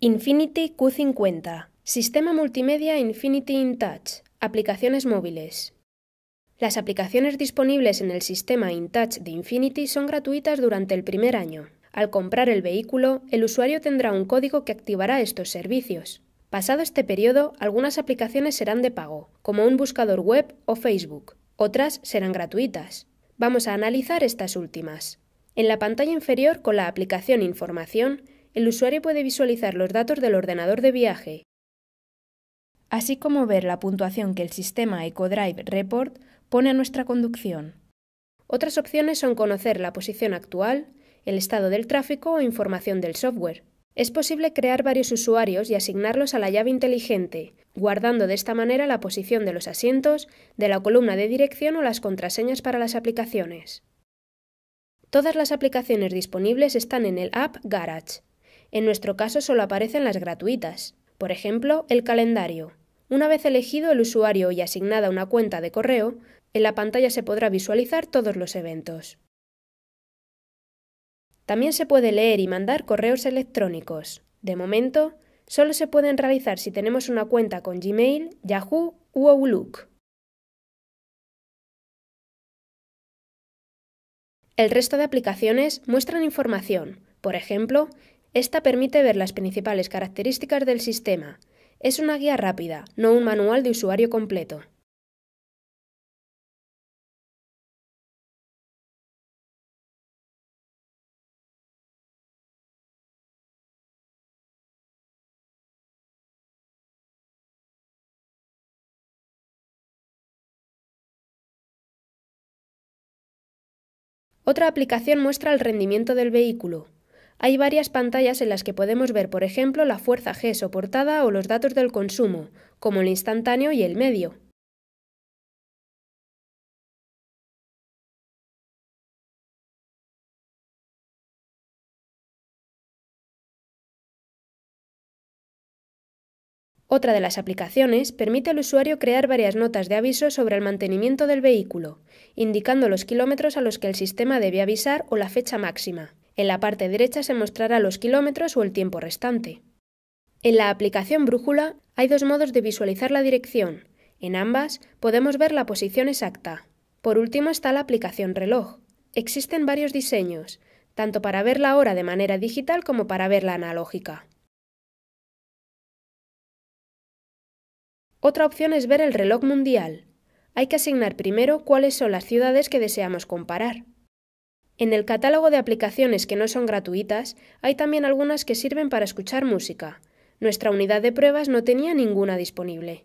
Infinity Q50. Sistema multimedia Infinity InTouch. Aplicaciones móviles. Las aplicaciones disponibles en el sistema InTouch de Infinity son gratuitas durante el primer año. Al comprar el vehículo, el usuario tendrá un código que activará estos servicios. Pasado este periodo, algunas aplicaciones serán de pago, como un buscador web o Facebook. Otras serán gratuitas. Vamos a analizar estas últimas. En la pantalla inferior, con la aplicación Información, el usuario puede visualizar los datos del ordenador de viaje, así como ver la puntuación que el sistema EcoDrive Report pone a nuestra conducción. Otras opciones son conocer la posición actual, el estado del tráfico o información del software. Es posible crear varios usuarios y asignarlos a la llave inteligente, guardando de esta manera la posición de los asientos, de la columna de dirección o las contraseñas para las aplicaciones. Todas las aplicaciones disponibles están en el app Garage. En nuestro caso solo aparecen las gratuitas. Por ejemplo, el calendario. Una vez elegido el usuario y asignada una cuenta de correo, en la pantalla se podrá visualizar todos los eventos. También se puede leer y mandar correos electrónicos. De momento, solo se pueden realizar si tenemos una cuenta con Gmail, Yahoo u Outlook. El resto de aplicaciones muestran información, por ejemplo, esta permite ver las principales características del sistema. Es una guía rápida, no un manual de usuario completo. Otra aplicación muestra el rendimiento del vehículo. Hay varias pantallas en las que podemos ver, por ejemplo, la fuerza G soportada o los datos del consumo, como el instantáneo y el medio. Otra de las aplicaciones permite al usuario crear varias notas de aviso sobre el mantenimiento del vehículo, indicando los kilómetros a los que el sistema debe avisar o la fecha máxima. En la parte derecha se mostrará los kilómetros o el tiempo restante. En la aplicación Brújula hay dos modos de visualizar la dirección. En ambas podemos ver la posición exacta. Por último está la aplicación reloj. Existen varios diseños, tanto para ver la hora de manera digital como para verla analógica. Otra opción es ver el reloj mundial. Hay que asignar primero cuáles son las ciudades que deseamos comparar. En el catálogo de aplicaciones que no son gratuitas, hay también algunas que sirven para escuchar música. Nuestra unidad de pruebas no tenía ninguna disponible.